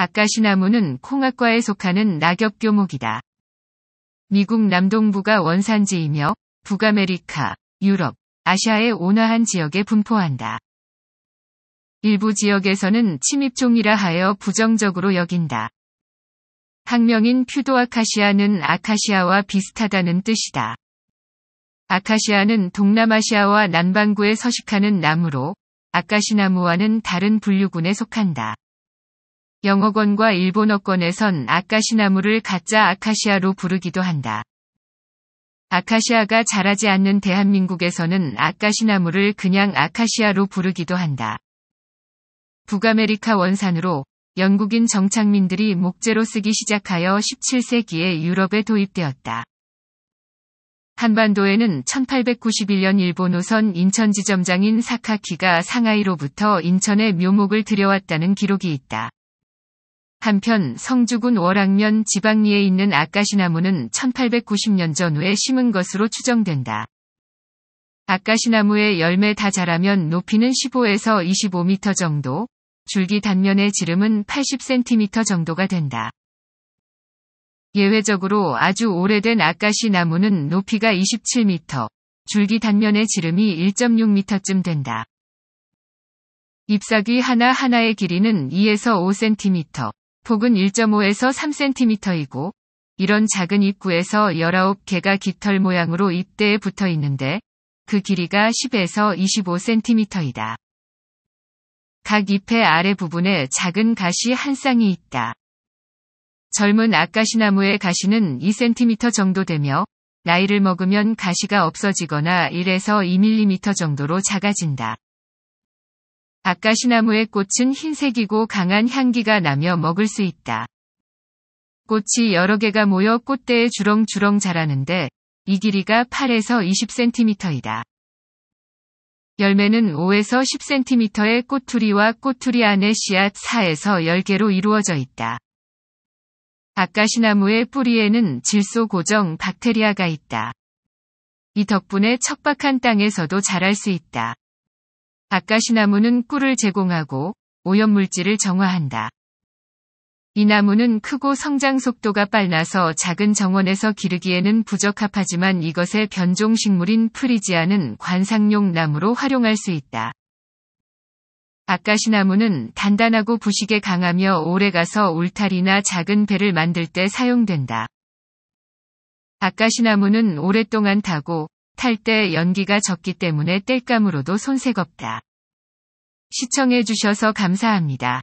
아카시나무는 콩악과에 속하는 낙엽교목이다. 미국 남동부가 원산지이며 북아메리카, 유럽, 아시아의 온화한 지역에 분포한다. 일부 지역에서는 침입종이라 하여 부정적으로 여긴다. 학명인 퓨도아카시아는 아카시아와 비슷하다는 뜻이다. 아카시아는 동남아시아와 남반구에 서식하는 나무로 아카시나무와는 다른 분류군에 속한다. 영어권과 일본어권에선 아카시나무를 가짜 아카시아로 부르기도 한다. 아카시아가 자라지 않는 대한민국에서는 아카시나무를 그냥 아카시아로 부르기도 한다. 북아메리카 원산으로 영국인 정착민들이 목재로 쓰기 시작하여 17세기에 유럽에 도입되었다. 한반도에는 1891년 일본 호선 인천 지점장인 사카키가 상하이로부터 인천에 묘목을 들여왔다는 기록이 있다. 한편 성주군 월악면 지방리에 있는 아까시나무는 1890년 전후에 심은 것으로 추정된다. 아까시나무의 열매 다 자라면 높이는 15에서 25m 정도, 줄기 단면의 지름은 80cm 정도가 된다. 예외적으로 아주 오래된 아까시 나무는 높이가 27m, 줄기 단면의 지름이 1.6m쯤 된다. 잎사귀 하나하나의 길이는 2에서 5cm, 폭은 1.5에서 3cm이고 이런 작은 입구에서 19개가 깃털 모양으로 입대에 붙어 있는데 그 길이가 10에서 25cm이다. 각 잎의 아래 부분에 작은 가시 한 쌍이 있다. 젊은 아까시나무의 가시는 2cm 정도 되며 나이를 먹으면 가시가 없어지거나 1에서 2mm 정도로 작아진다. 아까시나무의 꽃은 흰색이고 강한 향기가 나며 먹을 수 있다. 꽃이 여러 개가 모여 꽃대에 주렁주렁 자라는데 이 길이가 8에서 20cm이다. 열매는 5에서 10cm의 꼬투리와 꼬투리 안에 씨앗 4에서 10개로 이루어져 있다. 아까시나무의 뿌리에는 질소 고정 박테리아가 있다. 이 덕분에 척박한 땅에서도 자랄 수 있다. 바카시나무는 꿀을 제공하고 오염물질을 정화한다. 이 나무는 크고 성장 속도가 빨라서 작은 정원에서 기르기에는 부적합하지만 이것의 변종 식물인 프리지아는 관상용 나무로 활용할 수 있다. 아까시나무는 단단하고 부식에 강하며 오래가서 울타리나 작은 배를 만들 때 사용된다. 아까시나무는 오랫동안 타고 탈때 연기가 적기 때문에 땔감으로도 손색없다. 시청해주셔서 감사합니다.